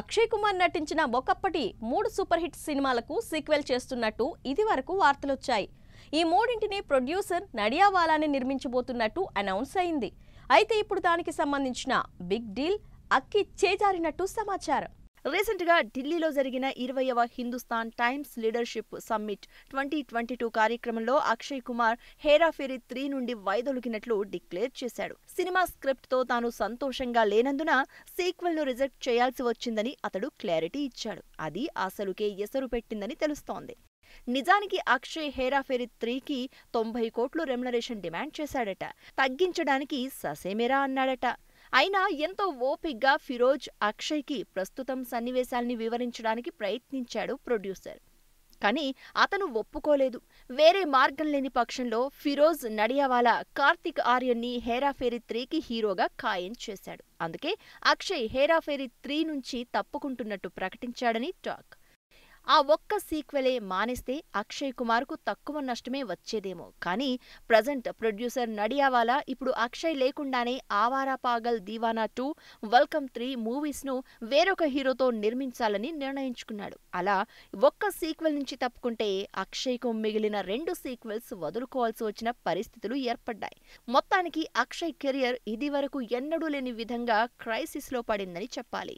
అక్షయ్ కుమార్ నటించిన ఒకప్పటి మూడు సూపర్ హిట్ సినిమాలకు సీక్వెల్ చేస్తున్నట్టు ఇది వరకు వార్తలొచ్చాయి ఈ మూడింటిని ప్రొడ్యూసర్ నడియావాలాని నిర్మించబోతున్నట్టు అనౌన్స్ అయింది అయితే ఇప్పుడు దానికి సంబంధించిన బిగ్ డీల్ అక్కి చేజారినట్టు సమాచారం రీసెంట్ గా ఢిల్లీలో జరిగిన ఇరవయవ Hindustan Times leadership summit twenty twenty two కార్యక్రమంలో అక్షయ్ కుమార్ హేరాఫేరీ త్రీ నుండి వైదొలిగినట్లు డిక్లేర్ చేశాడు సినిమా స్క్రిప్ట్ తో తాను సంతోషంగా లేనందున సీక్వెల్ ను రిజెక్ట్ చేయాల్సి వచ్చిందని అతడు క్లారిటీ ఇచ్చాడు అది అసలుకే ఎసరు పెట్టిందని తెలుస్తోంది నిజానికి అక్షయ్ హేరాఫేరీ త్రీకి తొంభై కోట్లు రెమ్యునరేషన్ డిమాండ్ చేశాడట తగ్గించడానికి ససేమెరా అన్నాడట అయినా ఎంతో ఓపిగ్గా ఫిరోజ్ అక్షయ్కి ప్రస్తుతం సన్నివేశాల్ని వివరించడానికి ప్రయత్నించాడు ప్రొడ్యూసర్ కానీ అతను ఒప్పుకోలేదు వేరే మార్గం లేని పక్షంలో ఫిరోజ్ నడియావాల కార్తిక్ ఆర్యన్ని హేరాఫేరీ త్రీకి హీరోగా ఖాయం చేశాడు అందుకే అక్షయ్ హేరాఫేరీ త్రీ నుంచి తప్పుకుంటున్నట్టు ప్రకటించాడని టాక్ ఆ ఒక్క సీక్వెలే మానేస్తే అక్షయ్ కుమార్కు తక్కువ నష్టమే వచ్చేదేమో కానీ ప్రజెంట్ ప్రొడ్యూసర్ నడియావాలా ఇప్పుడు అక్షయ్ లేకుండానే Awara Pagal Deewana two welcome three మూవీస్ను వేరొక హీరోతో నిర్మించాలని నిర్ణయించుకున్నాడు అలా ఒక్క సీక్వెల్ నుంచి తప్పుకుంటే అక్షయ్కు మిగిలిన రెండు సీక్వెల్స్ వదులుకోవాల్సి వచ్చిన పరిస్థితులు ఏర్పడ్డాయి మొత్తానికి అక్షయ్ కెరియర్ ఇది వరకు ఎన్నడూ లేని విధంగా క్రైసిస్లో పడిందని చెప్పాలి